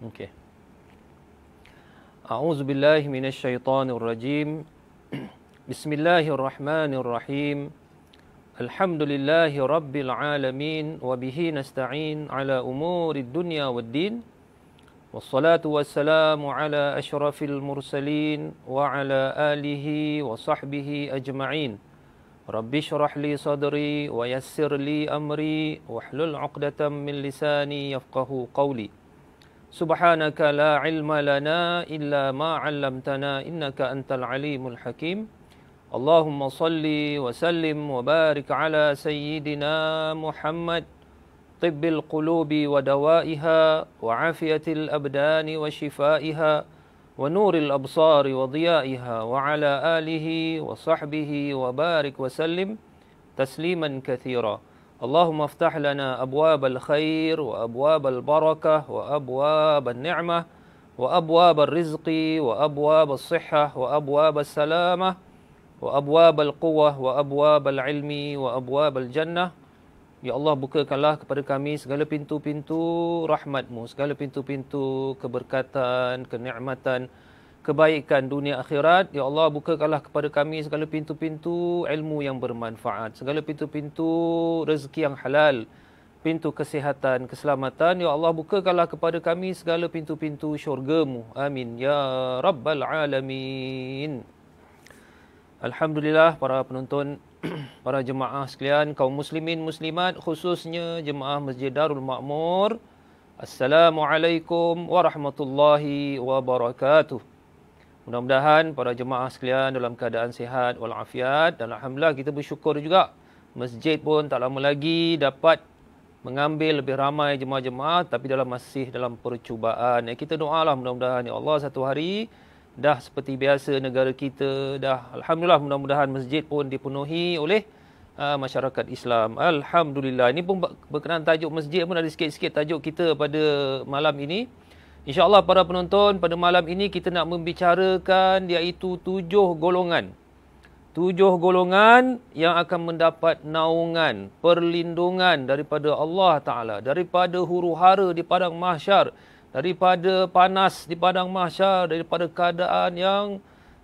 Okay. أعوذ بالله من الشيطان الرجيم بسم الله الرحمن الرحيم الحمد لله رب العالمين وبه نستعين على أمور الدنيا والدين والصلاة والسلام على أشرف المرسلين وعلى آله وصحبه أجمعين رب اشرح لي صدري ويسر لي أمري واحلل عقدة من لساني يفقه قولي سبحانك لا علم لنا إلا ما علمتنا إنك أنت العليم الحكيم اللهم صل وسلم وبارك على سيدنا محمد طب القلوب ودوائها وعافية الأبدان وشفائها ونور الأبصار وضيائها وعلى آله وصحبه وبارك وسلم تسليما كثيرا اللهم افتح لنا أبواب الخير وأبواب البركة وأبواب النعمة وأبواب الرزق وأبواب الصحة وأبواب السلامة وأبواب القوة وأبواب العلم وأبواب الجنة يا الله بكرك الله kepada kami segala pintu-pintu rahmatmu segala pintu-pintu keberkatan kenikmatan -pintu kebaikan dunia akhirat. Ya Allah, bukakanlah kepada kami segala pintu-pintu ilmu yang bermanfaat. Segala pintu-pintu rezeki yang halal. Pintu kesihatan, keselamatan. Ya Allah, bukakanlah kepada kami segala pintu-pintu syurgamu. Amin. Ya Rabbal Alamin. Alhamdulillah, para penonton, para jemaah sekalian, kaum muslimin, muslimat, khususnya jemaah Masjid Darul Ma'mur. Assalamualaikum warahmatullahi wabarakatuh. Mudah-mudahan para jemaah sekalian dalam keadaan sihat walafiat dan Alhamdulillah kita bersyukur juga masjid pun tak lama lagi dapat mengambil lebih ramai jemaah-jemaah tapi dalam masih dalam percubaan. Ya, kita doa lah mudah-mudahan ya Allah satu hari dah seperti biasa negara kita dah Alhamdulillah mudah-mudahan masjid pun dipenuhi oleh uh, masyarakat Islam. Alhamdulillah. Ini pun berkenaan tajuk masjid pun ada sikit-sikit tajuk kita pada malam ini. InsyaAllah para penonton pada malam ini kita nak membicarakan iaitu tujuh golongan. Tujuh golongan yang akan mendapat naungan, perlindungan daripada Allah Ta'ala. Daripada huru hara di padang mahsyar. Daripada panas di padang mahsyar. Daripada keadaan yang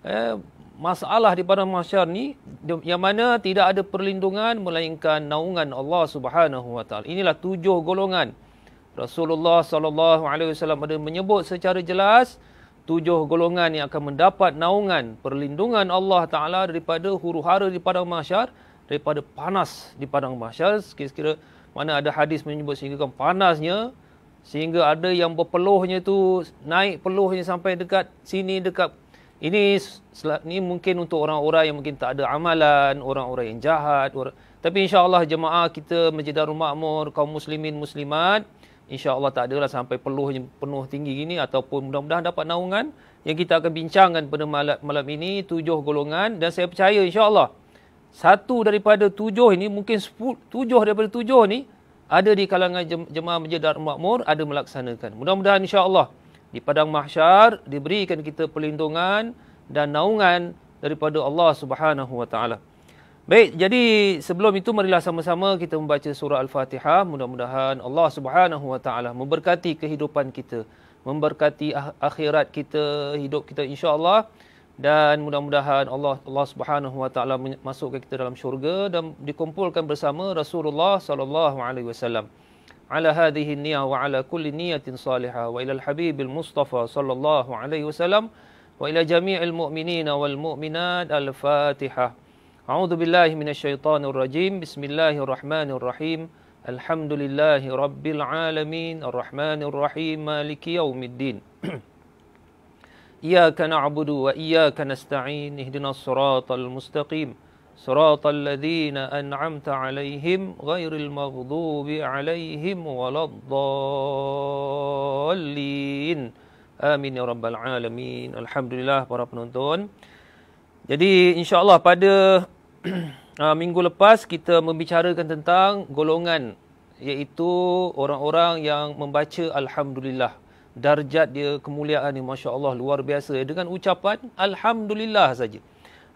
eh, masalah di padang mahsyar ni. Yang mana tidak ada perlindungan melainkan naungan Allah Subhanahu Wa Ta'ala. Inilah tujuh golongan. Golongan. Rasulullah sallallahu alaihi wasallam ada menyebut secara jelas tujuh golongan yang akan mendapat naungan perlindungan Allah taala daripada huru-hara di padang mahsyar daripada panas di padang mahsyar sekira-kira mana ada hadis menyebut sehingga kan panasnya sehingga ada yang berpeluhnya tu naik peluhnya sampai dekat sini dekat ini ini mungkin untuk orang-orang yang mungkin tak ada amalan, orang-orang yang jahat. Orang, tapi insya-Allah jemaah kita Masjid Makmur kaum muslimin muslimat InsyaAllah tak adalah sampai peluh penuh tinggi gini ataupun mudah-mudahan dapat naungan yang kita akan bincangkan pada malam, malam ini tujuh golongan dan saya percaya insyaAllah satu daripada tujuh ini mungkin tujuh daripada tujuh ini ada di kalangan jemaah Masjid Darul Makmur ada melaksanakan. Mudah-mudahan insyaAllah di Padang Mahsyar diberikan kita perlindungan dan naungan daripada Allah Subhanahu Wa Taala. Baik, jadi sebelum itu marilah sama-sama kita membaca surah Al-Fatihah. Mudah-mudahan Allah Subhanahu Wa Taala memberkati kehidupan kita, memberkati ah- akhirat kita, hidup kita insya-Allah dan mudah-mudahan Allah Allah Subhanahu Wa Taala masukkan kita dalam syurga dan dikumpulkan bersama Rasulullah sallallahu alaihi wasallam. Ala hadhihi niyyah wa ala kulli niyyatin salihah wa ila al-habib mustafa sallallahu alaihi wasallam wa ila jami'il mu'minina wal mu'minat al-Fatihah. أعوذ بالله من الشيطان الرجيم بسم الله الرحمن الرحيم الحمد لله رب العالمين الرحمن الرحيم مالك يوم الدين إياك نعبد وإياك نستعين اهدنا الصراط المستقيم صراط الذين أنعمت عليهم غير المغضوب عليهم ولا الضالين يا رب العالمين الحمد لله para penonton. Jadi insya-Allah pada uh, minggu lepas kita membicarakan tentang golongan iaitu orang-orang yang membaca alhamdulillah darjat dia kemuliaan ni masya-Allah luar biasa dengan ucapan alhamdulillah saja.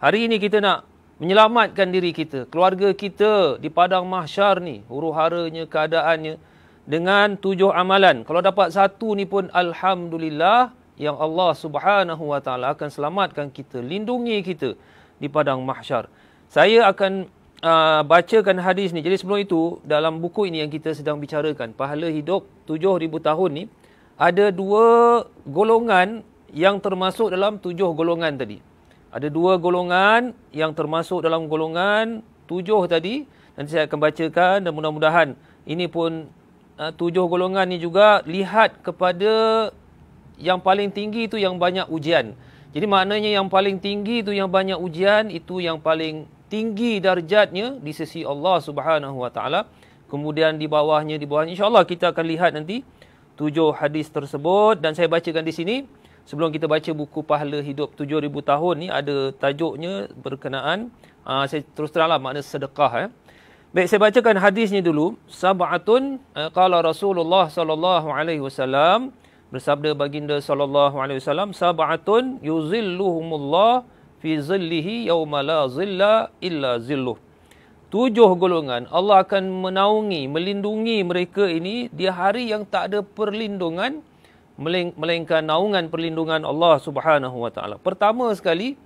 Hari ini kita nak menyelamatkan diri kita, keluarga kita di padang mahsyar ni, huru-haranya keadaannya dengan tujuh amalan. Kalau dapat satu ni pun alhamdulillah yang Allah Subhanahu Wa Taala akan selamatkan kita, lindungi kita di padang mahsyar. Saya akan uh, bacakan hadis ni. Jadi sebelum itu, dalam buku ini yang kita sedang bicarakan, pahala hidup 7,000 tahun ni, ada dua golongan yang termasuk dalam tujuh golongan tadi. Ada dua golongan yang termasuk dalam golongan tujuh tadi. Nanti saya akan bacakan dan mudah-mudahan ini pun uh, tujuh golongan ni juga lihat kepada yang paling tinggi itu yang banyak ujian. Jadi maknanya yang paling tinggi itu yang banyak ujian itu yang paling tinggi darjatnya di sisi Allah Subhanahu Wa Taala. Kemudian di bawahnya di bawah insya-Allah kita akan lihat nanti tujuh hadis tersebut dan saya bacakan di sini sebelum kita baca buku pahala hidup 7000 tahun ni ada tajuknya berkenaan aa, ah, saya terus teranglah makna sedekah eh. Baik saya bacakan hadisnya dulu sab'atun eh, qala Rasulullah sallallahu alaihi wasallam bersabda baginda sallallahu alaihi wasallam sab'atun yuzilluhumullah fi zillihi yawma la zilla illa zilluh. Tujuh golongan Allah akan menaungi, melindungi mereka ini di hari yang tak ada perlindungan melainkan naungan perlindungan Allah Subhanahu Pertama sekali,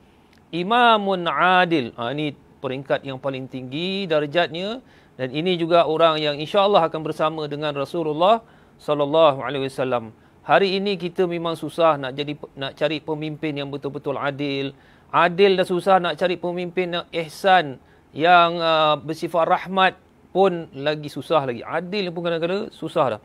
imamun adil. Ha, ini peringkat yang paling tinggi darjatnya dan ini juga orang yang insya-Allah akan bersama dengan Rasulullah sallallahu alaihi wasallam. Hari ini kita memang susah nak jadi nak cari pemimpin yang betul-betul adil, adil dan susah nak cari pemimpin yang ihsan yang uh, bersifat rahmat pun lagi susah lagi. Adil pun kadang-kadang susah dah.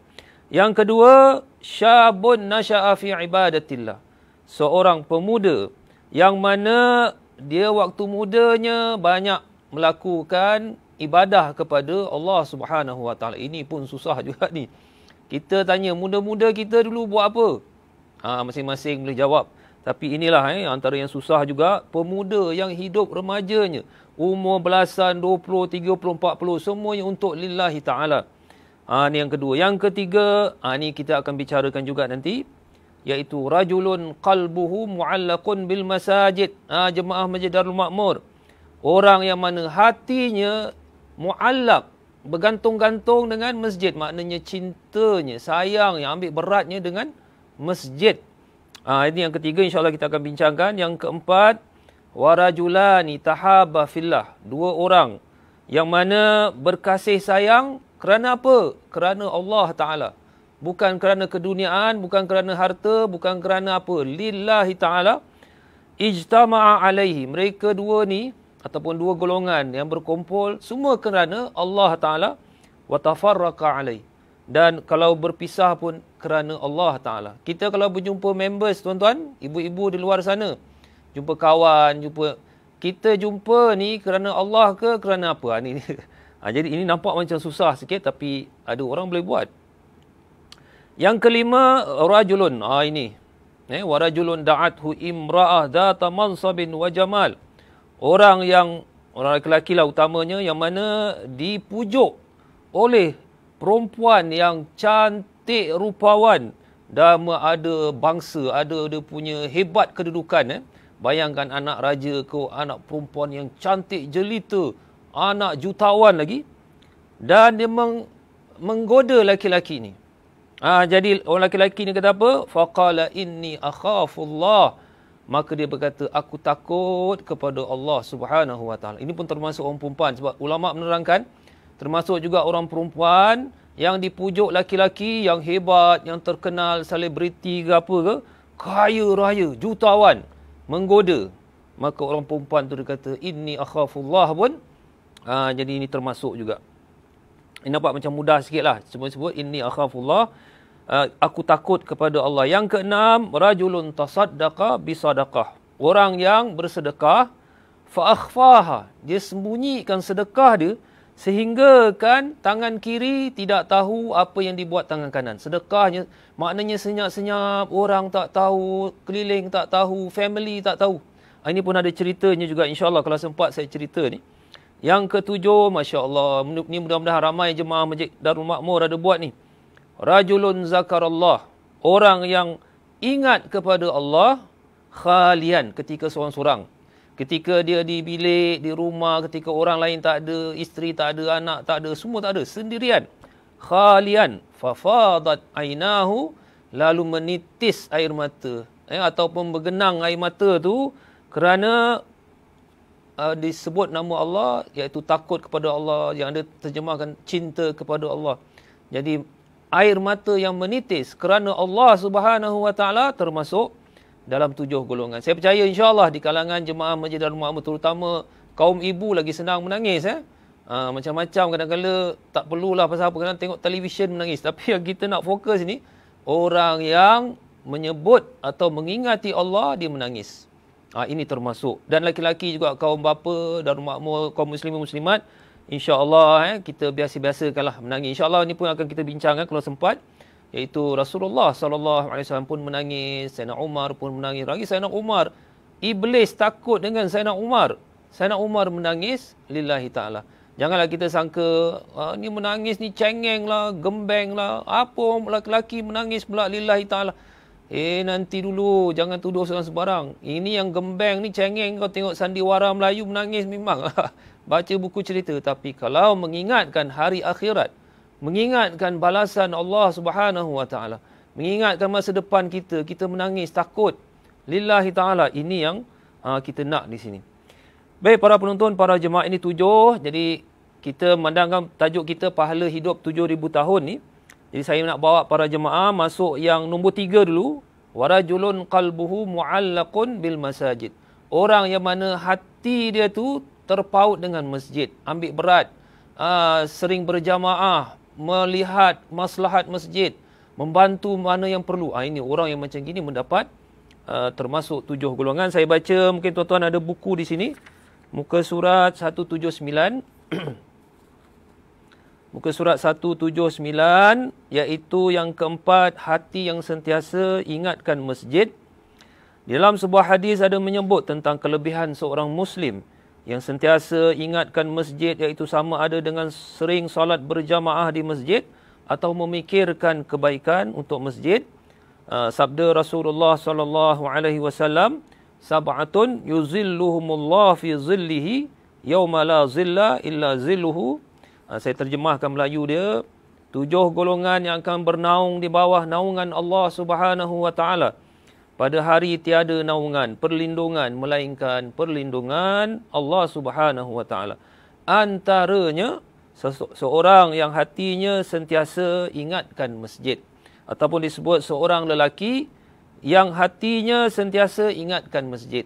Yang kedua, syabun nasha'a fi ibadatillah. Seorang pemuda yang mana dia waktu mudanya banyak melakukan ibadah kepada Allah Subhanahu Wa Taala. Ini pun susah juga ni. Kita tanya muda-muda kita dulu buat apa? Ha, masing-masing boleh jawab. Tapi inilah eh, antara yang susah juga. Pemuda yang hidup remajanya. Umur belasan, 20, 30, 40. Semuanya untuk lillahi ta'ala. Ha, ini yang kedua. Yang ketiga, ha, ini kita akan bicarakan juga nanti. Iaitu, Rajulun qalbuhu mu'allakun bil masajid. Ha, Jemaah Masjid Darul Makmur. Orang yang mana hatinya mu'allak. Bergantung-gantung dengan masjid. Maknanya cintanya, sayangnya, ambil beratnya dengan masjid. Uh, ini yang ketiga insyaAllah kita akan bincangkan. Yang keempat, warajulani tahabah fillah. Dua orang yang mana berkasih sayang kerana apa? Kerana Allah Ta'ala. Bukan kerana keduniaan, bukan kerana harta, bukan kerana apa. Lillahi Ta'ala. Ijtama'a alaihi. Mereka dua ni ataupun dua golongan yang berkumpul semua kerana Allah Ta'ala. Watafarraka alaihi dan kalau berpisah pun kerana Allah Taala. Kita kalau berjumpa members tuan-tuan, ibu-ibu di luar sana, jumpa kawan, jumpa kita jumpa ni kerana Allah ke kerana apa? Ha, ni. Ha, jadi ini nampak macam susah sikit tapi ada orang boleh buat. Yang kelima, rajulun. Ha, ini. Eh, warajulun da'athu imra'ah zata mansabin wa jamal. Orang yang orang lelaki lah utamanya yang mana dipujuk oleh perempuan yang cantik rupawan dan ada bangsa, ada dia punya hebat kedudukan eh. Bayangkan anak raja ke anak perempuan yang cantik jelita, anak jutawan lagi dan dia meng, menggoda laki-laki ni. ha, jadi orang laki-laki ni kata apa? Faqala inni akhafullah. Maka dia berkata aku takut kepada Allah Subhanahu wa taala. Ini pun termasuk orang perempuan sebab ulama menerangkan termasuk juga orang perempuan yang dipujuk laki-laki yang hebat, yang terkenal, selebriti ke apa ke, kaya raya, jutawan, menggoda. Maka orang perempuan tu dia kata, ini akhafullah pun, ha, jadi ini termasuk juga. Ini nampak macam mudah sikit lah, sebut-sebut, ini akhafullah, ha, aku takut kepada Allah. Yang keenam, rajulun tasaddaqa bisadaqah. Orang yang bersedekah, fa'akhfaha, dia sembunyikan sedekah dia, sehingga kan tangan kiri tidak tahu apa yang dibuat tangan kanan sedekahnya maknanya senyap-senyap orang tak tahu keliling tak tahu family tak tahu ah, ini pun ada ceritanya juga insyaallah kalau sempat saya cerita ni yang ketujuh masyaAllah allah ni mudah-mudahan ramai jemaah masjid Darul Makmur ada buat ni rajulun Zakarullah orang yang ingat kepada Allah khalian ketika seorang-seorang Ketika dia di bilik, di rumah, ketika orang lain tak ada, isteri tak ada, anak tak ada, semua tak ada, sendirian. Khalian fafadat ainahu lalu menitis air mata eh, ataupun bergenang air mata tu kerana uh, disebut nama Allah iaitu takut kepada Allah yang ada terjemahkan cinta kepada Allah. Jadi air mata yang menitis kerana Allah Subhanahu Wa Taala termasuk dalam tujuh golongan. Saya percaya insya-Allah di kalangan jemaah Masjid Darul Ma'mun terutama kaum ibu lagi senang menangis eh. Ha, macam-macam kadang-kadang tak perlulah pasal apa kadang tengok televisyen menangis tapi yang kita nak fokus ni orang yang menyebut atau mengingati Allah dia menangis. Ha, ini termasuk dan laki-laki juga kaum bapa dan makmur kaum muslimin muslimat insya-Allah eh kita biasa-biasakanlah menangis. Insya-Allah ni pun akan kita bincangkan kalau sempat iaitu Rasulullah sallallahu alaihi wasallam pun menangis, Sayyidina Umar pun menangis. Lagi Sayyidina Umar, iblis takut dengan Sayyidina Umar. Sayyidina Umar menangis lillahi taala. Janganlah kita sangka ah, ni menangis ni cengeng lah, gembeng lah. Apa lelaki menangis pula lillahi taala. Eh nanti dulu jangan tuduh seorang sebarang. Ini yang gembeng ni cengeng kau tengok sandiwara Melayu menangis memang. Baca buku cerita tapi kalau mengingatkan hari akhirat mengingatkan balasan Allah Subhanahu Wa Taala mengingatkan masa depan kita kita menangis takut lillahi taala ini yang uh, kita nak di sini baik para penonton para jemaah ini tujuh jadi kita mendangkan tajuk kita pahala hidup 7000 tahun ni jadi saya nak bawa para jemaah masuk yang nombor tiga dulu warajulun qalbuhu muallaqun bil masajid orang yang mana hati dia tu terpaut dengan masjid ambil berat Uh, sering berjamaah melihat maslahat masjid, membantu mana yang perlu. Ah ini orang yang macam gini mendapat uh, termasuk tujuh golongan. Saya baca mungkin tuan-tuan ada buku di sini. Muka surat 179. Muka surat 179 iaitu yang keempat hati yang sentiasa ingatkan masjid. Dalam sebuah hadis ada menyebut tentang kelebihan seorang muslim yang sentiasa ingatkan masjid iaitu sama ada dengan sering solat berjamaah di masjid atau memikirkan kebaikan untuk masjid uh, sabda Rasulullah sallallahu alaihi wasallam sab'atun yuzilluhumullah fi zillihi yauma la zilla illa zilluhu uh, saya terjemahkan Melayu dia tujuh golongan yang akan bernaung di bawah naungan Allah Subhanahu wa taala pada hari tiada naungan perlindungan melainkan perlindungan Allah Subhanahu wa taala antaranya seorang yang hatinya sentiasa ingatkan masjid ataupun disebut seorang lelaki yang hatinya sentiasa ingatkan masjid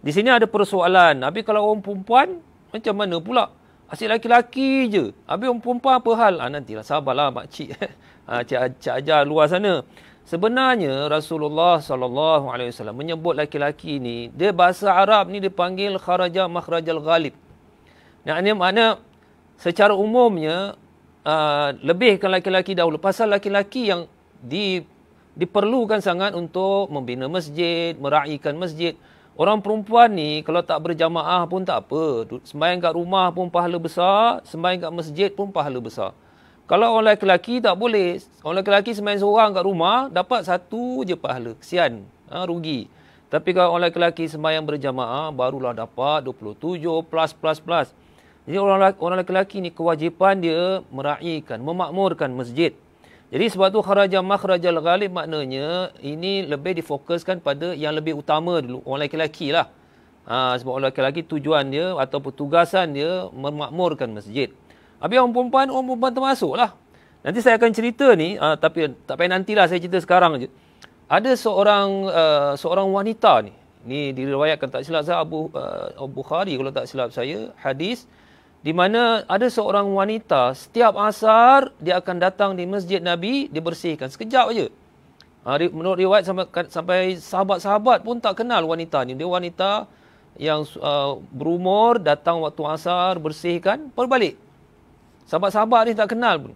di sini ada persoalan tapi kalau orang perempuan macam mana pula Asyik laki-laki je. Habis orang perempuan apa hal? Ha, nantilah sabarlah makcik. Ha, cik, cik ajar luar sana. Sebenarnya Rasulullah sallallahu alaihi wasallam menyebut laki-laki ni dia bahasa Arab ni dipanggil kharaja makhrajal ghalib. Nah ini makna secara umumnya uh, ah, lebihkan laki-laki dahulu pasal laki-laki yang di diperlukan sangat untuk membina masjid, meraihkan masjid. Orang perempuan ni kalau tak berjamaah pun tak apa. Sembahyang kat rumah pun pahala besar, sembahyang kat masjid pun pahala besar. Kalau orang lelaki tak boleh. Orang lelaki semain seorang kat rumah, dapat satu je pahala. Kesian. Ha, rugi. Tapi kalau orang lelaki semayang berjamaah, barulah dapat 27 plus plus plus. Jadi orang lelaki, orang lelaki ni kewajipan dia meraihkan, memakmurkan masjid. Jadi sebab tu kharaja makhrajal ghalib maknanya ini lebih difokuskan pada yang lebih utama dulu orang lelaki lah. Ha, sebab orang lelaki tujuan dia ataupun tugasan dia memakmurkan masjid. Habis orang perempuan, orang perempuan termasuk lah. Nanti saya akan cerita ni, uh, tapi tak payah nantilah saya cerita sekarang je. Ada seorang uh, seorang wanita ni. Ni diriwayatkan tak silap saya, Abu, uh, Abu Bukhari kalau tak silap saya, hadis. Di mana ada seorang wanita, setiap asar dia akan datang di masjid Nabi, dia bersihkan. Sekejap je. Uh, menurut riwayat sampai, sahabat-sahabat pun tak kenal wanita ni. Dia wanita yang uh, berumur, datang waktu asar, bersihkan, perbalik balik sahabat-sahabat ni tak kenal pun.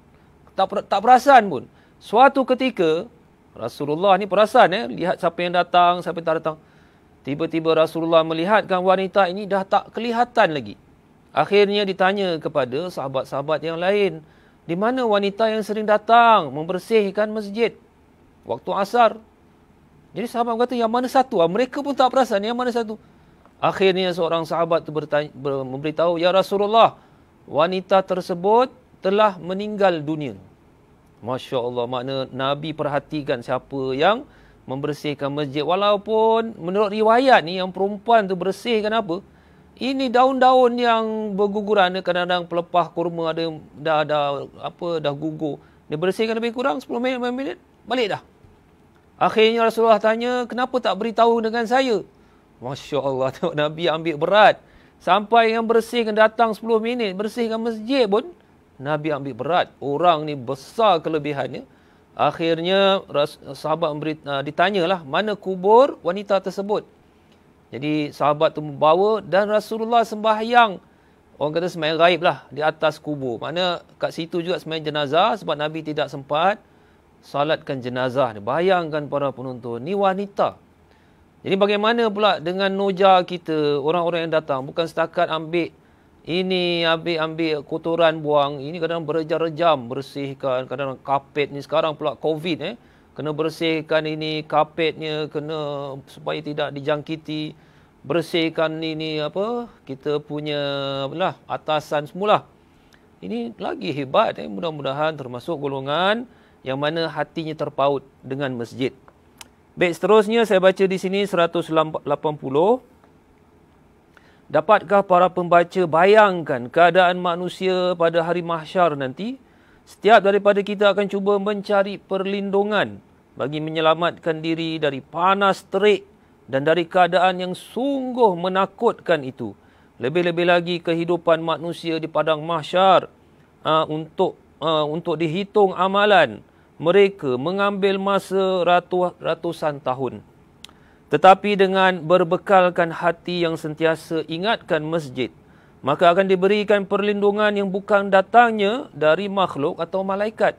Tak tak perasan pun. Suatu ketika Rasulullah ni perasan eh lihat siapa yang datang, siapa yang tak datang. Tiba-tiba Rasulullah melihatkan wanita ini dah tak kelihatan lagi. Akhirnya ditanya kepada sahabat-sahabat yang lain, di mana wanita yang sering datang membersihkan masjid waktu asar? Jadi sahabat kata, yang mana satu? Ah, mereka pun tak perasan, yang mana satu? Akhirnya seorang sahabat itu bertanya, ber, memberitahu, Ya Rasulullah, wanita tersebut telah meninggal dunia. Masya Allah, makna Nabi perhatikan siapa yang membersihkan masjid. Walaupun menurut riwayat ni yang perempuan tu bersihkan apa, ini daun-daun yang berguguran ni kadang-kadang pelepah kurma ada dah ada apa dah gugur. Dia bersihkan lebih kurang 10 minit, 5 minit, balik dah. Akhirnya Rasulullah tanya, kenapa tak beritahu dengan saya? Masya Allah, Nabi ambil berat. Sampai yang bersihkan datang 10 minit, bersihkan masjid pun Nabi ambil berat. Orang ni besar kelebihannya. Akhirnya sahabat memberi, uh, ditanyalah mana kubur wanita tersebut. Jadi sahabat tu membawa dan Rasulullah sembahyang orang kata sembahyang gaib lah di atas kubur. Mana kat situ juga sembahyang jenazah sebab Nabi tidak sempat salatkan jenazah Bayangkan para penonton, ni wanita. Jadi bagaimana pula dengan noja kita, orang-orang yang datang, bukan setakat ambil ini, ambil-ambil kotoran buang, ini kadang berjam-jam bersihkan, kadang kapet ni sekarang pula COVID eh, kena bersihkan ini kapetnya, kena supaya tidak dijangkiti, bersihkan ini apa, kita punya lah, atasan semula. Ini lagi hebat eh, mudah-mudahan termasuk golongan yang mana hatinya terpaut dengan masjid. Baik, seterusnya saya baca di sini 180. Dapatkah para pembaca bayangkan keadaan manusia pada hari mahsyar nanti? Setiap daripada kita akan cuba mencari perlindungan bagi menyelamatkan diri dari panas terik dan dari keadaan yang sungguh menakutkan itu. Lebih-lebih lagi kehidupan manusia di padang mahsyar ah, untuk ah, untuk dihitung amalan mereka mengambil masa ratu, ratusan tahun. Tetapi dengan berbekalkan hati yang sentiasa ingatkan masjid, maka akan diberikan perlindungan yang bukan datangnya dari makhluk atau malaikat,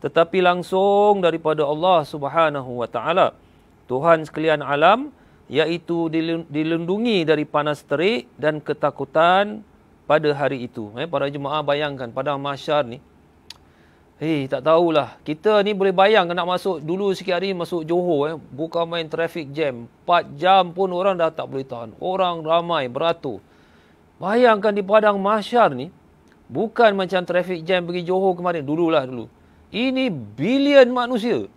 tetapi langsung daripada Allah Subhanahu Wa Taala, Tuhan sekalian alam, yaitu dilindungi dari panas terik dan ketakutan pada hari itu. Eh, para jemaah bayangkan pada masyar ni, Eh, tak tahulah. Kita ni boleh bayang nak masuk dulu sikit hari masuk Johor eh. Buka main traffic jam. empat jam pun orang dah tak boleh tahan. Orang ramai beratur. Bayangkan di Padang Mahsyar ni. Bukan macam traffic jam pergi Johor kemarin. Dululah dulu. Ini bilion manusia.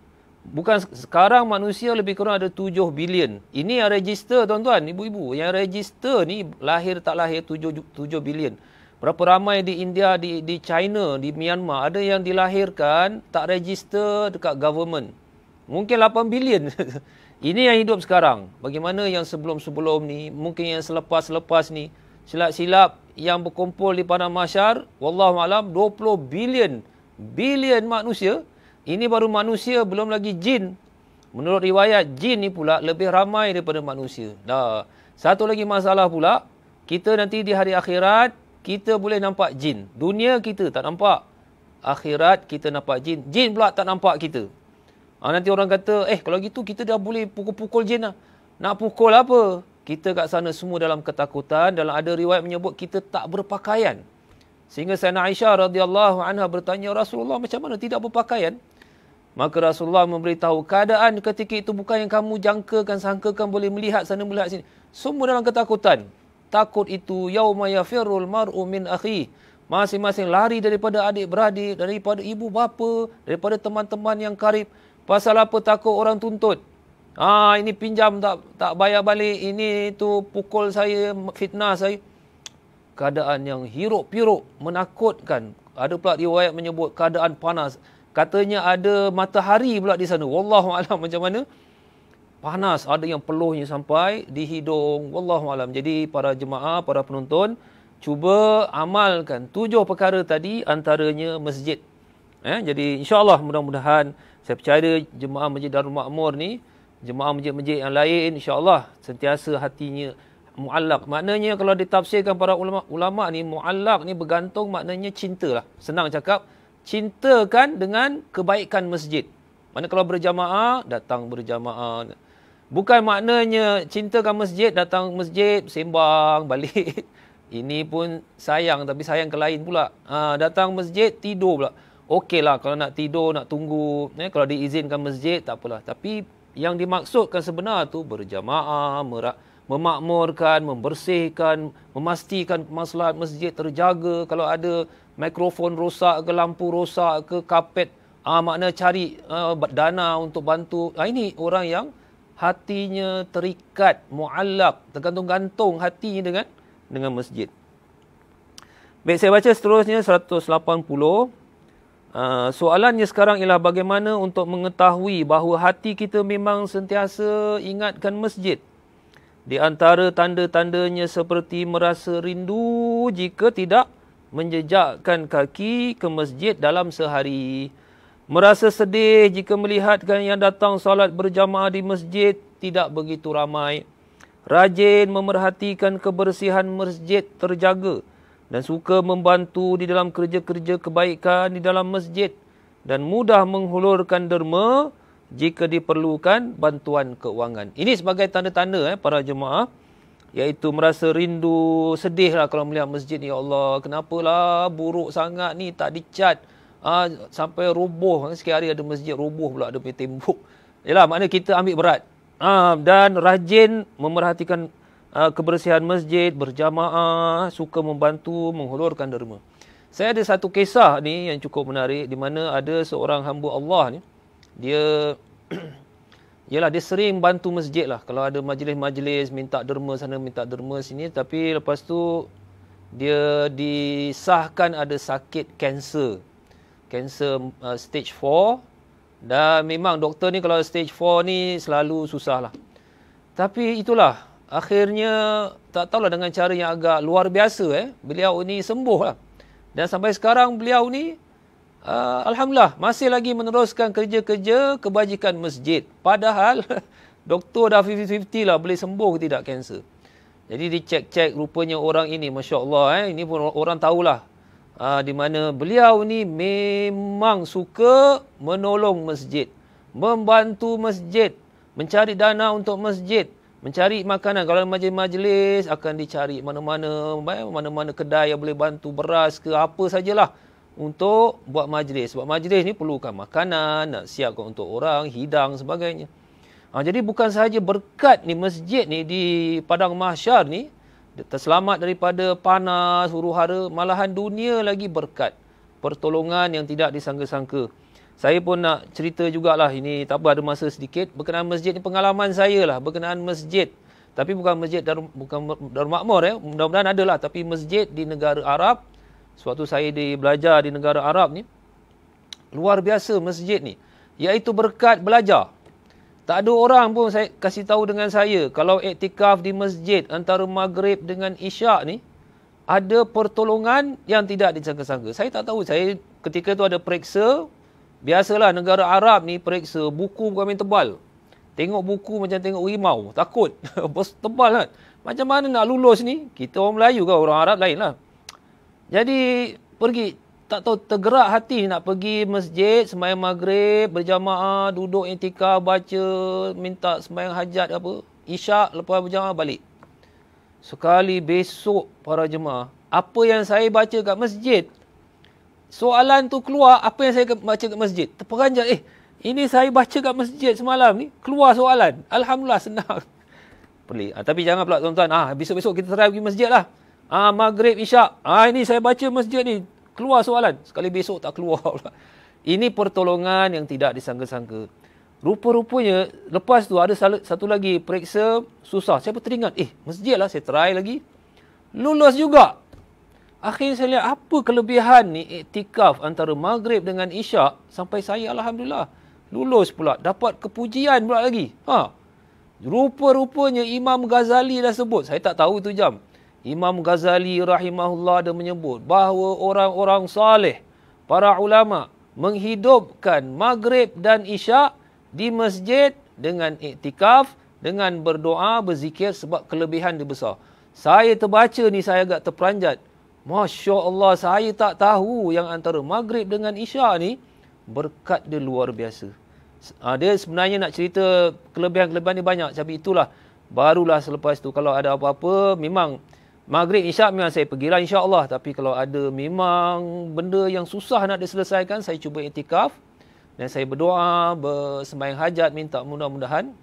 Bukan sekarang manusia lebih kurang ada tujuh bilion. Ini yang register tuan-tuan, ibu-ibu. Yang register ni lahir tak lahir tujuh 7 bilion. bilion. Berapa ramai di India, di di China, di Myanmar ada yang dilahirkan tak register dekat government. Mungkin 8 bilion. Ini yang hidup sekarang. Bagaimana yang sebelum-sebelum ni, mungkin yang selepas-lepas ni, silap-silap yang berkumpul di padang mahsyar, wallahu alam 20 bilion bilion manusia. Ini baru manusia, belum lagi jin. Menurut riwayat, jin ni pula lebih ramai daripada manusia. Dah. Satu lagi masalah pula, kita nanti di hari akhirat kita boleh nampak jin. Dunia kita tak nampak. Akhirat kita nampak jin. Jin pula tak nampak kita. Ha, nanti orang kata, eh kalau gitu kita dah boleh pukul-pukul jin lah. Nak pukul apa? Kita kat sana semua dalam ketakutan. Dalam ada riwayat menyebut kita tak berpakaian. Sehingga Sayyidina Aisyah radhiyallahu anha bertanya Rasulullah macam mana tidak berpakaian? Maka Rasulullah memberitahu keadaan ketika itu bukan yang kamu jangkakan, sangkakan boleh melihat sana melihat sini. Semua dalam ketakutan takut itu yauma yafirul mar'u min akhi masing-masing lari daripada adik beradik daripada ibu bapa daripada teman-teman yang karib pasal apa takut orang tuntut ha ini pinjam tak tak bayar balik ini itu pukul saya fitnah saya keadaan yang hiruk piruk menakutkan ada pula riwayat menyebut keadaan panas katanya ada matahari pula di sana wallahu alam macam mana panas ada yang peluhnya sampai di hidung wallahu alam jadi para jemaah para penonton cuba amalkan tujuh perkara tadi antaranya masjid eh jadi insyaallah mudah-mudahan saya percaya jemaah masjid Darul Makmur ni jemaah masjid-masjid yang lain insyaallah sentiasa hatinya muallak maknanya kalau ditafsirkan para ulama ulama ni muallak ni bergantung maknanya cintalah senang cakap cintakan dengan kebaikan masjid mana kalau berjamaah datang berjamaah Bukan maknanya cinta ke masjid, datang masjid, sembang, balik. Ini pun sayang tapi sayang ke lain pula. Ha, datang masjid, tidur pula. lah, kalau nak tidur, nak tunggu. Eh, kalau diizinkan masjid, tak apalah. Tapi yang dimaksudkan sebenar tu berjamaah, merak, memakmurkan, membersihkan, memastikan masalah masjid terjaga. Kalau ada mikrofon rosak ke lampu rosak ke kapet, ha, makna cari uh, dana untuk bantu. Ha, ini orang yang hatinya terikat muallak tergantung-gantung hatinya dengan dengan masjid. Baik saya baca seterusnya 180. Uh, ah, soalannya sekarang ialah bagaimana untuk mengetahui bahawa hati kita memang sentiasa ingatkan masjid. Di antara tanda-tandanya seperti merasa rindu jika tidak menjejakkan kaki ke masjid dalam sehari. Merasa sedih jika melihatkan yang datang solat berjamaah di masjid tidak begitu ramai. Rajin memerhatikan kebersihan masjid terjaga dan suka membantu di dalam kerja-kerja kebaikan di dalam masjid dan mudah menghulurkan derma jika diperlukan bantuan keuangan. Ini sebagai tanda-tanda eh, para jemaah iaitu merasa rindu, sedihlah kalau melihat masjid ni ya Allah, kenapalah buruk sangat ni tak dicat ha, sampai roboh kan eh, sekali hari ada masjid roboh pula ada tembok. Yalah makna kita ambil berat. Ha, dan rajin memerhatikan ha, kebersihan masjid, berjamaah, suka membantu menghulurkan derma. Saya ada satu kisah ni yang cukup menarik di mana ada seorang hamba Allah ni dia yalah dia sering bantu masjid lah kalau ada majlis-majlis minta derma sana minta derma sini tapi lepas tu dia disahkan ada sakit kanser kanser uh, stage 4 dan memang doktor ni kalau stage 4 ni selalu susah lah tapi itulah akhirnya tak tahulah dengan cara yang agak luar biasa eh beliau ni sembuh lah dan sampai sekarang beliau ni uh, Alhamdulillah masih lagi meneruskan kerja-kerja kebajikan masjid padahal doktor dah 50-50 lah boleh sembuh tidak kanser jadi dicek-cek rupanya orang ini Masya Allah eh, ini pun orang tahulah uh, di mana beliau ni memang suka menolong masjid, membantu masjid, mencari dana untuk masjid, mencari makanan kalau majlis-majlis akan dicari mana-mana, mana-mana kedai yang boleh bantu beras ke apa sajalah untuk buat majlis. Buat majlis ni perlukan makanan, nak siapkan untuk orang, hidang sebagainya. Ha, jadi bukan sahaja berkat ni masjid ni di Padang Mahsyar ni terselamat daripada panas, huru-hara, malahan dunia lagi berkat. Pertolongan yang tidak disangka-sangka. Saya pun nak cerita juga lah ini tak apa ada masa sedikit berkenaan masjid ni pengalaman saya lah berkenaan masjid. Tapi bukan masjid dar, bukan Darul Makmur ya. Mudah-mudahan ada lah tapi masjid di negara Arab. Suatu saya di belajar di negara Arab ni luar biasa masjid ni iaitu berkat belajar. Tak ada orang pun saya kasih tahu dengan saya kalau iktikaf di masjid antara maghrib dengan isyak ni ada pertolongan yang tidak disangka-sangka. Saya tak tahu. Saya ketika tu ada periksa. Biasalah negara Arab ni periksa. Buku bukan main tebal. Tengok buku macam tengok rimau. Takut. Bos tebal kan. Macam mana nak lulus ni? Kita orang Melayu ke orang Arab lain lah. Jadi pergi tak tahu tergerak hati nak pergi masjid sembahyang maghrib berjamaah duduk intika baca minta sembahyang hajat apa isyak lepas berjamaah balik sekali besok para jemaah apa yang saya baca kat masjid soalan tu keluar apa yang saya baca kat masjid terperanjat eh ini saya baca kat masjid semalam ni keluar soalan alhamdulillah senang pelik ha, tapi jangan pula tuan-tuan ah besok-besok kita try pergi masjid lah Ah ha, maghrib isyak. Ah ha, ini saya baca masjid ni keluar soalan sekali besok tak keluar ini pertolongan yang tidak disangka-sangka rupa-rupanya lepas tu ada satu lagi periksa susah siapa teringat eh masjid lah saya try lagi lulus juga akhirnya saya lihat apa kelebihan ni iktikaf antara maghrib dengan isyak sampai saya Alhamdulillah lulus pula dapat kepujian pula lagi ha Rupa-rupanya Imam Ghazali dah sebut. Saya tak tahu tu jam. Imam Ghazali rahimahullah ada menyebut bahawa orang-orang saleh, para ulama menghidupkan maghrib dan isyak di masjid dengan iktikaf, dengan berdoa, berzikir sebab kelebihan dia besar. Saya terbaca ni saya agak terperanjat. Masya Allah saya tak tahu yang antara maghrib dengan isyak ni berkat dia luar biasa. Ha, sebenarnya nak cerita kelebihan-kelebihan ni banyak tapi itulah. Barulah selepas tu kalau ada apa-apa memang Maghrib insya' memang saya pergilah insya-Allah tapi kalau ada memang benda yang susah nak diselesaikan saya cuba itikaf dan saya berdoa bersembahyang hajat minta mudah-mudahan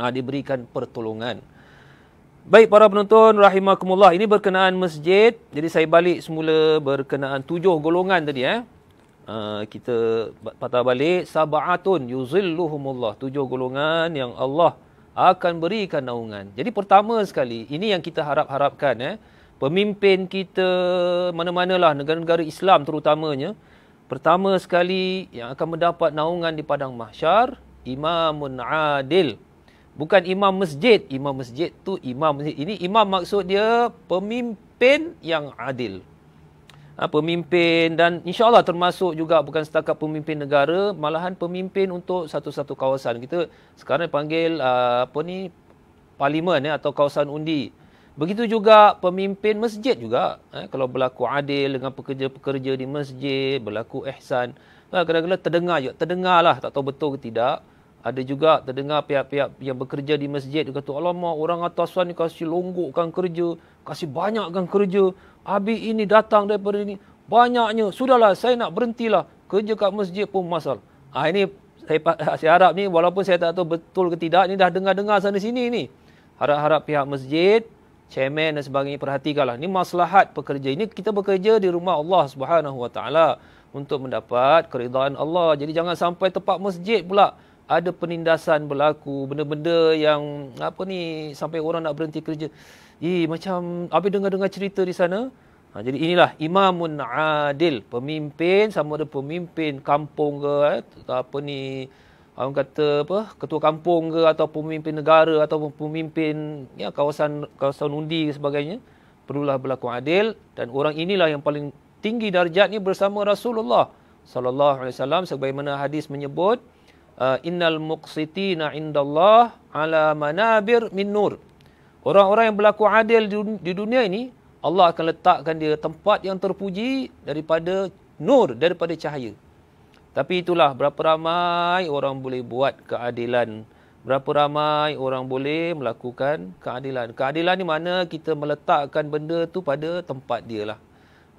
uh, diberikan pertolongan. Baik para penonton rahimakumullah ini berkenaan masjid jadi saya balik semula berkenaan tujuh golongan tadi eh. Uh, kita patah balik sabaatun yuzilluhumullah tujuh golongan yang Allah akan berikan naungan. Jadi pertama sekali, ini yang kita harap-harapkan. Eh. Pemimpin kita, mana-manalah negara-negara Islam terutamanya. Pertama sekali, yang akan mendapat naungan di Padang Mahsyar, Imamun Adil. Bukan Imam Masjid. Imam Masjid tu Imam Masjid. Ini Imam maksud dia pemimpin yang adil ha, pemimpin dan insyaallah termasuk juga bukan setakat pemimpin negara malahan pemimpin untuk satu-satu kawasan kita sekarang panggil uh, ah, apa ni parlimen ya atau kawasan undi begitu juga pemimpin masjid juga eh, kalau berlaku adil dengan pekerja-pekerja di masjid berlaku ihsan ah, kadang-kadang terdengar juga terdengarlah tak tahu betul ke tidak ada juga terdengar pihak-pihak yang bekerja di masjid dia kata, "Alamak, orang atasan ni kasi longgokkan kerja, kasi banyakkan kerja. Abi ini datang daripada ini. Banyaknya. Sudahlah, saya nak berhentilah. Kerja kat masjid pun masal." Ah ini saya, saya harap ni walaupun saya tak tahu betul ke tidak, ni dah dengar-dengar sana sini ni. Harap-harap pihak masjid, chairman dan sebagainya perhatikanlah. Ini maslahat pekerja. Ini kita bekerja di rumah Allah Subhanahu Wa Taala untuk mendapat keridhaan Allah. Jadi jangan sampai tempat masjid pula ada penindasan berlaku, benda-benda yang apa ni sampai orang nak berhenti kerja. Eh macam apa dengar-dengar cerita di sana? Ha, jadi inilah imamun adil, pemimpin sama ada pemimpin kampung ke eh, apa ni orang kata apa ketua kampung ke atau pemimpin negara atau pemimpin ya kawasan kawasan undi ke sebagainya perlulah berlaku adil dan orang inilah yang paling tinggi darjat ni bersama Rasulullah sallallahu alaihi wasallam sebagaimana hadis menyebut Ah, innal muqsitina indallah ala manabir min nur. Orang-orang yang berlaku adil di dunia ini, Allah akan letakkan dia tempat yang terpuji daripada nur, daripada cahaya. Tapi itulah berapa ramai orang boleh buat keadilan. Berapa ramai orang boleh melakukan keadilan. Keadilan ni mana kita meletakkan benda tu pada tempat dia lah.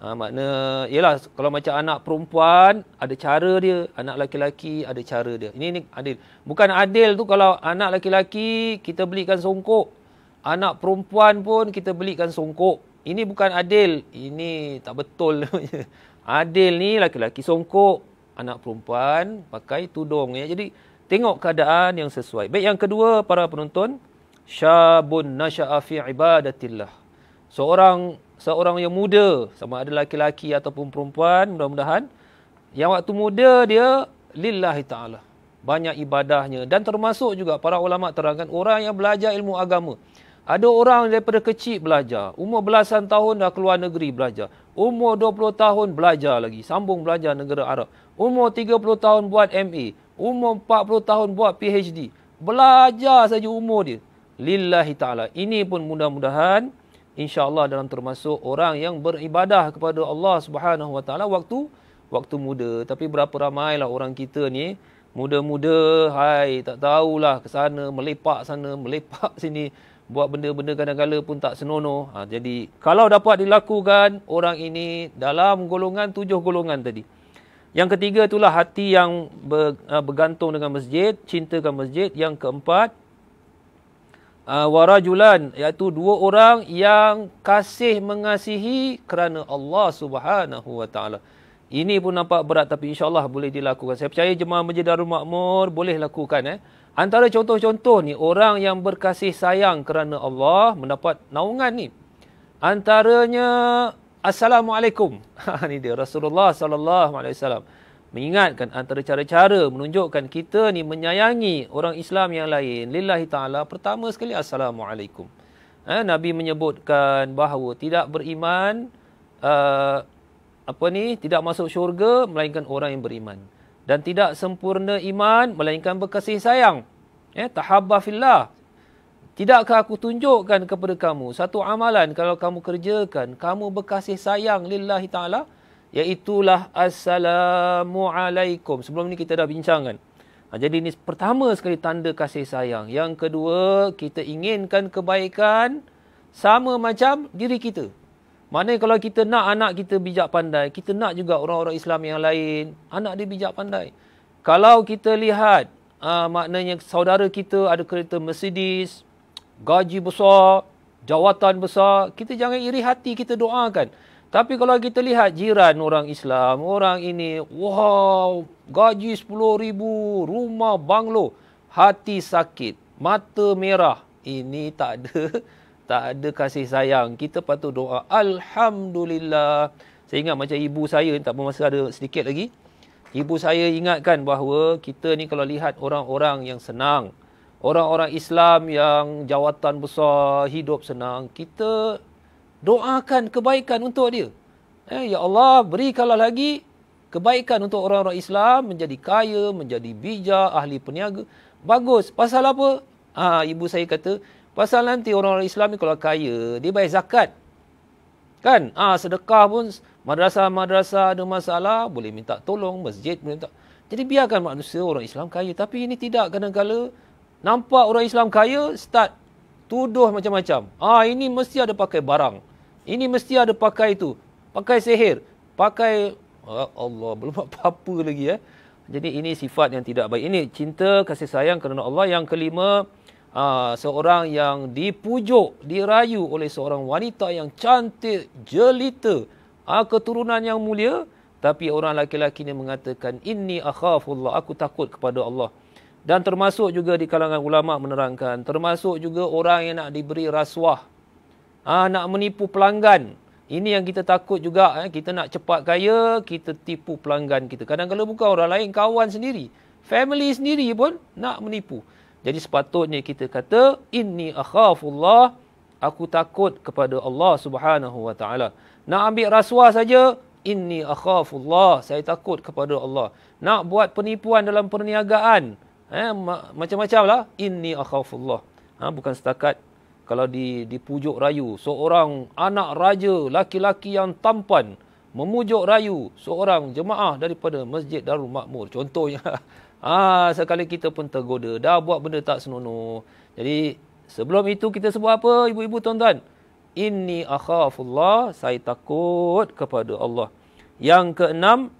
Ha, makna ialah kalau macam anak perempuan ada cara dia, anak laki-laki ada cara dia. Ini ni adil. Bukan adil tu kalau anak laki-laki kita belikan songkok, anak perempuan pun kita belikan songkok. Ini bukan adil. Ini tak betul. adil ni laki-laki songkok, anak perempuan pakai tudung ya. Jadi tengok keadaan yang sesuai. Baik yang kedua para penonton, syabun nasha'a fi ibadatillah. Seorang seorang yang muda sama ada laki-laki ataupun perempuan mudah-mudahan yang waktu muda dia lillahi taala banyak ibadahnya dan termasuk juga para ulama terangkan orang yang belajar ilmu agama ada orang daripada kecil belajar umur belasan tahun dah keluar negeri belajar umur 20 tahun belajar lagi sambung belajar negara Arab umur 30 tahun buat MA umur 40 tahun buat PhD belajar saja umur dia lillahi taala ini pun mudah-mudahan Insyaallah dalam termasuk orang yang beribadah kepada Allah Subhanahu Wa waktu waktu muda. Tapi berapa ramailah orang kita ni muda-muda hai tak tahulah ke sana melepak sana melepak sini buat benda-benda kadang-kala pun tak senono. Ha, jadi kalau dapat dilakukan orang ini dalam golongan tujuh golongan tadi. Yang ketiga itulah hati yang ha, bergantung dengan masjid, cintakan masjid. Yang keempat, Ah, warajulan iaitu dua orang yang kasih mengasihi kerana Allah Subhanahu wa taala. Ini pun nampak berat tapi insyaAllah boleh dilakukan. Saya percaya jemaah Masjid Darul Makmur boleh lakukan. Eh. Antara contoh-contoh ni, orang yang berkasih sayang kerana Allah mendapat naungan ni. Antaranya, Assalamualaikum. ini ha, dia, Rasulullah Sallallahu Alaihi Wasallam mengingatkan antara cara-cara menunjukkan kita ni menyayangi orang Islam yang lain lillahi taala pertama sekali assalamualaikum eh, nabi menyebutkan bahawa tidak beriman uh, apa ni tidak masuk syurga melainkan orang yang beriman dan tidak sempurna iman melainkan berkasih sayang eh tahabba fillah tidakkah aku tunjukkan kepada kamu satu amalan kalau kamu kerjakan kamu berkasih sayang lillahi taala Iaitulah Assalamualaikum. Sebelum ni kita dah bincang kan. Ha, jadi ini pertama sekali tanda kasih sayang. Yang kedua, kita inginkan kebaikan sama macam diri kita. Maknanya kalau kita nak anak kita bijak pandai, kita nak juga orang-orang Islam yang lain, anak dia bijak pandai. Kalau kita lihat, uh, maknanya saudara kita ada kereta Mercedes, gaji besar, jawatan besar, kita jangan iri hati, kita doakan. Tapi kalau kita lihat jiran orang Islam, orang ini, wow, gaji sepuluh ribu, rumah, banglo, hati sakit, mata merah. Ini tak ada, tak ada kasih sayang. Kita patut doa, Alhamdulillah. Saya ingat macam ibu saya, tak apa masa ada sedikit lagi. Ibu saya ingatkan bahawa kita ni kalau lihat orang-orang yang senang, orang-orang Islam yang jawatan besar, hidup senang, kita doakan kebaikan untuk dia. Eh, ya Allah, berikanlah lagi kebaikan untuk orang-orang Islam menjadi kaya, menjadi bijak, ahli peniaga. Bagus. Pasal apa? Ha, ibu saya kata, pasal nanti orang-orang Islam ni kalau kaya, dia bayar zakat. Kan? Ah ha, sedekah pun madrasah-madrasah ada masalah, boleh minta tolong, masjid boleh minta. Jadi biarkan manusia orang Islam kaya. Tapi ini tidak kadang-kala nampak orang Islam kaya, start tuduh macam-macam. Ah ini mesti ada pakai barang. Ini mesti ada pakai itu. Pakai sihir. Pakai ya Allah belum apa-apa lagi ya. Jadi ini sifat yang tidak baik. Ini cinta kasih sayang kerana Allah yang kelima aa, ah, seorang yang dipujuk, dirayu oleh seorang wanita yang cantik, jelita, aa, ah, keturunan yang mulia tapi orang laki-laki ini mengatakan inni akhafullah aku takut kepada Allah. Dan termasuk juga di kalangan ulama menerangkan termasuk juga orang yang nak diberi rasuah ah nak menipu pelanggan ini yang kita takut juga eh kita nak cepat kaya kita tipu pelanggan kita kadang-kadang bukan orang lain kawan sendiri family sendiri pun nak menipu jadi sepatutnya kita kata inni akhafullah aku takut kepada Allah Subhanahu wa taala nak ambil rasuah saja inni akhafullah saya takut kepada Allah nak buat penipuan dalam perniagaan eh macam-macamlah inni akhafullah ha bukan setakat kalau di dipujuk rayu seorang anak raja laki-laki yang tampan memujuk rayu seorang jemaah daripada Masjid Darul Makmur contohnya ah sekali kita pun tergoda dah buat benda tak senonoh jadi sebelum itu kita sebut apa ibu-ibu tuan-tuan inni akhafullah saya takut kepada Allah yang keenam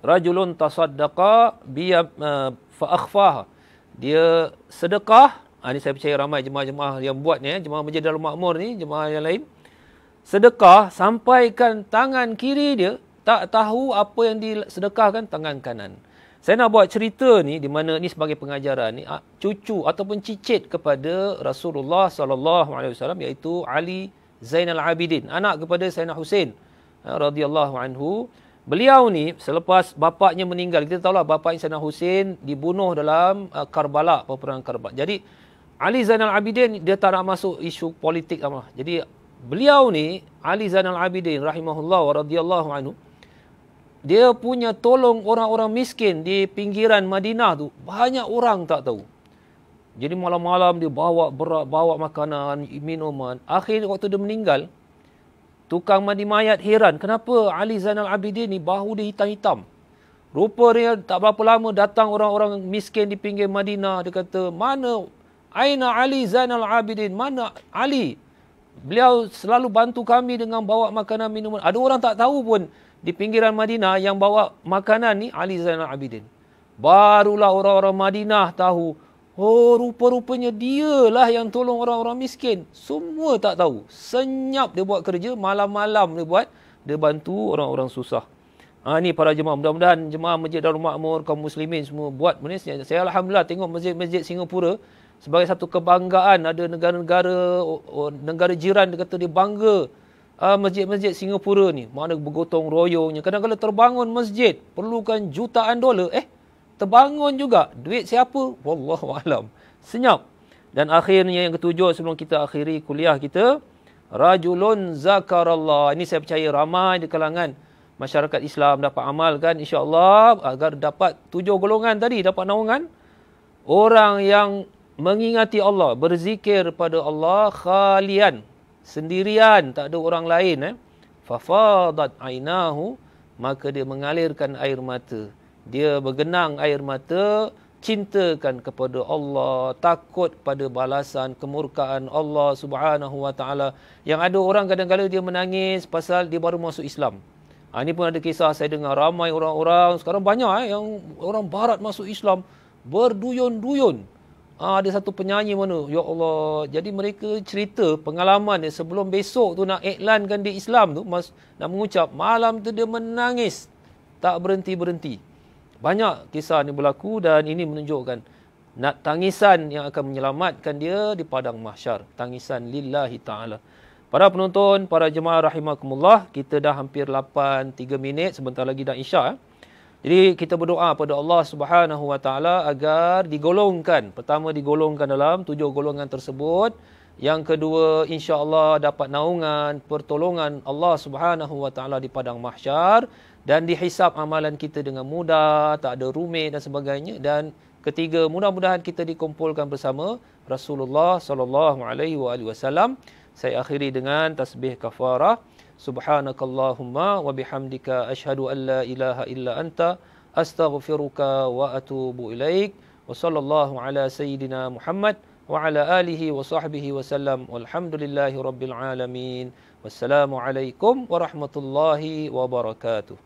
rajulun tasaddaqa bi uh, eh, fa akhfah dia sedekah Ha, ah, ini saya percaya ramai jemaah-jemaah yang buat ni, eh, jemaah Masjid Darul Makmur ni, jemaah yang lain. Sedekah sampaikan tangan kiri dia tak tahu apa yang disedekahkan tangan kanan. Saya nak buat cerita ni di mana ni sebagai pengajaran ni ah, cucu ataupun cicit kepada Rasulullah sallallahu alaihi wasallam iaitu Ali Zainal Abidin, anak kepada Sayyidina Husain eh, radhiyallahu anhu. Beliau ni selepas bapaknya meninggal, kita tahu lah bapaknya Sayyidina Husain dibunuh dalam uh, Karbala, peperangan Karbala. Jadi Ali Zainal Abidin dia tak nak masuk isu politik sama. Jadi beliau ni Ali Zainal Abidin rahimahullah wa radhiyallahu anhu dia punya tolong orang-orang miskin di pinggiran Madinah tu banyak orang tak tahu. Jadi malam-malam dia bawa berat, bawa makanan, minuman. Akhir waktu dia meninggal, tukang mandi mayat heran. Kenapa Ali Zainal Abidin ni bahu dia hitam-hitam? Rupanya tak berapa lama datang orang-orang miskin di pinggir Madinah. Dia kata, mana Aina Ali Zainal Abidin? Mana Ali? Beliau selalu bantu kami dengan bawa makanan minuman. Ada orang tak tahu pun di pinggiran Madinah yang bawa makanan ni Ali Zainal Abidin. Barulah orang-orang Madinah tahu. Oh, rupa-rupanya dialah yang tolong orang-orang miskin. Semua tak tahu. Senyap dia buat kerja, malam-malam dia buat. Dia bantu orang-orang susah. Ha, ini para jemaah. Mudah-mudahan jemaah masjid Darul Makmur, kaum muslimin semua buat. Saya Alhamdulillah tengok masjid-masjid Singapura sebagai satu kebanggaan ada negara-negara negara jiran dia kata dia bangga uh, masjid-masjid Singapura ni mana bergotong royongnya kadang-kadang terbangun masjid perlukan jutaan dolar eh terbangun juga duit siapa wallahu alam senyap dan akhirnya yang ketujuh sebelum kita akhiri kuliah kita rajulun zakarallah ini saya percaya ramai di kalangan masyarakat Islam dapat amalkan insyaallah agar dapat tujuh golongan tadi dapat naungan orang yang mengingati Allah, berzikir pada Allah khalian, sendirian, tak ada orang lain eh. Fafadat ainahu maka dia mengalirkan air mata. Dia bergenang air mata cintakan kepada Allah, takut pada balasan kemurkaan Allah Subhanahu Wa Taala. Yang ada orang kadang-kadang dia menangis pasal dia baru masuk Islam. Ha, ini pun ada kisah saya dengar ramai orang-orang sekarang banyak eh, yang orang barat masuk Islam berduyun-duyun Ha, ada satu penyanyi mana? Ya Allah. Jadi mereka cerita pengalaman dia sebelum besok tu nak iklankan dia Islam tu. Mas, nak mengucap. Malam tu dia menangis. Tak berhenti-berhenti. Banyak kisah ni berlaku dan ini menunjukkan. Nak tangisan yang akan menyelamatkan dia di Padang Mahsyar. Tangisan lillahi ta'ala. Para penonton, para jemaah rahimahkumullah. Kita dah hampir 8, 3 minit. Sebentar lagi dah isyak. Eh. Jadi kita berdoa kepada Allah Subhanahu Wa Taala agar digolongkan. Pertama digolongkan dalam tujuh golongan tersebut. Yang kedua, insya-Allah dapat naungan pertolongan Allah Subhanahu Wa Taala di padang mahsyar dan dihisap amalan kita dengan mudah, tak ada rumit dan sebagainya dan ketiga, mudah-mudahan kita dikumpulkan bersama Rasulullah sallallahu alaihi wasallam. Saya akhiri dengan tasbih kafarah. سبحانك اللهم وبحمدك أشهد أن لا إله إلا أنت أستغفرك وأتوب إليك وصلى الله على سيدنا محمد وعلى آله وصحبه وسلم والحمد لله رب العالمين والسلام عليكم ورحمة الله وبركاته